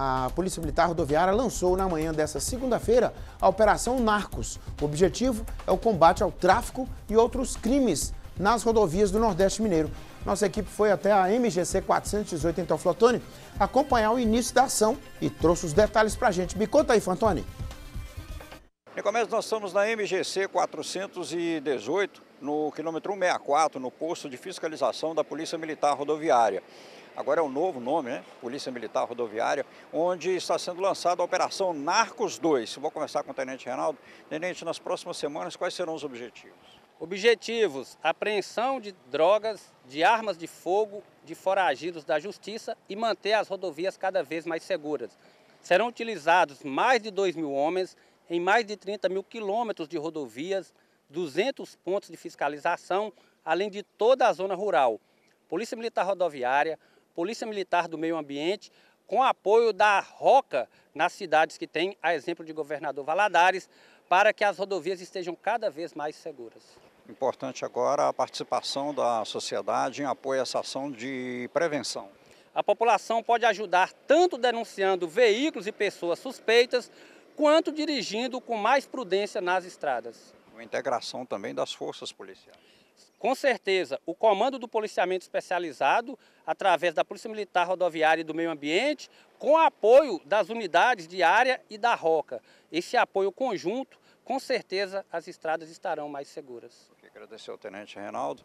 A Polícia Militar Rodoviária lançou na manhã desta segunda-feira a Operação Narcos. O objetivo é o combate ao tráfico e outros crimes nas rodovias do Nordeste Mineiro. Nossa equipe foi até a MGC 418 em Teoflotone acompanhar o início da ação e trouxe os detalhes pra gente. Me conta aí, Fantoni começo nós estamos na MGC 418, no quilômetro 164, no posto de fiscalização da Polícia Militar Rodoviária. Agora é o um novo nome, né? Polícia Militar Rodoviária, onde está sendo lançada a Operação Narcos 2. Vou começar com o Tenente Reinaldo. Tenente, nas próximas semanas, quais serão os objetivos? Objetivos: apreensão de drogas, de armas de fogo, de foragidos da justiça e manter as rodovias cada vez mais seguras. Serão utilizados mais de 2 mil homens em mais de 30 mil quilômetros de rodovias, 200 pontos de fiscalização, além de toda a zona rural. Polícia Militar Rodoviária, Polícia Militar do Meio Ambiente, com apoio da ROCA nas cidades que tem, a exemplo de governador Valadares, para que as rodovias estejam cada vez mais seguras. Importante agora a participação da sociedade em apoio a essa ação de prevenção. A população pode ajudar tanto denunciando veículos e pessoas suspeitas, quanto dirigindo com mais prudência nas estradas. Uma integração também das forças policiais. Com certeza, o comando do policiamento especializado, através da Polícia Militar Rodoviária e do Meio Ambiente, com apoio das unidades de área e da ROCA. Esse apoio conjunto, com certeza, as estradas estarão mais seguras. Agradecer ao Tenente Reinaldo.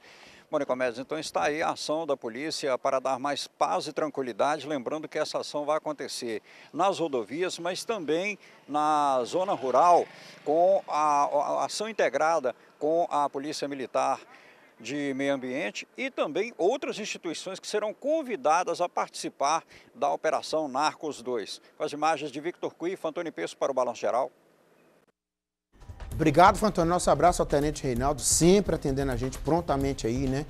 Mônica Mendes, então está aí a ação da polícia para dar mais paz e tranquilidade, lembrando que essa ação vai acontecer nas rodovias, mas também na zona rural, com a, a ação integrada com a Polícia Militar de Meio Ambiente e também outras instituições que serão convidadas a participar da Operação Narcos 2. Com as imagens de Victor Cui e Fantoni Peço para o Balanço Geral. Obrigado, Fantônio. Nosso abraço ao Tenente Reinaldo, sempre atendendo a gente prontamente aí, né?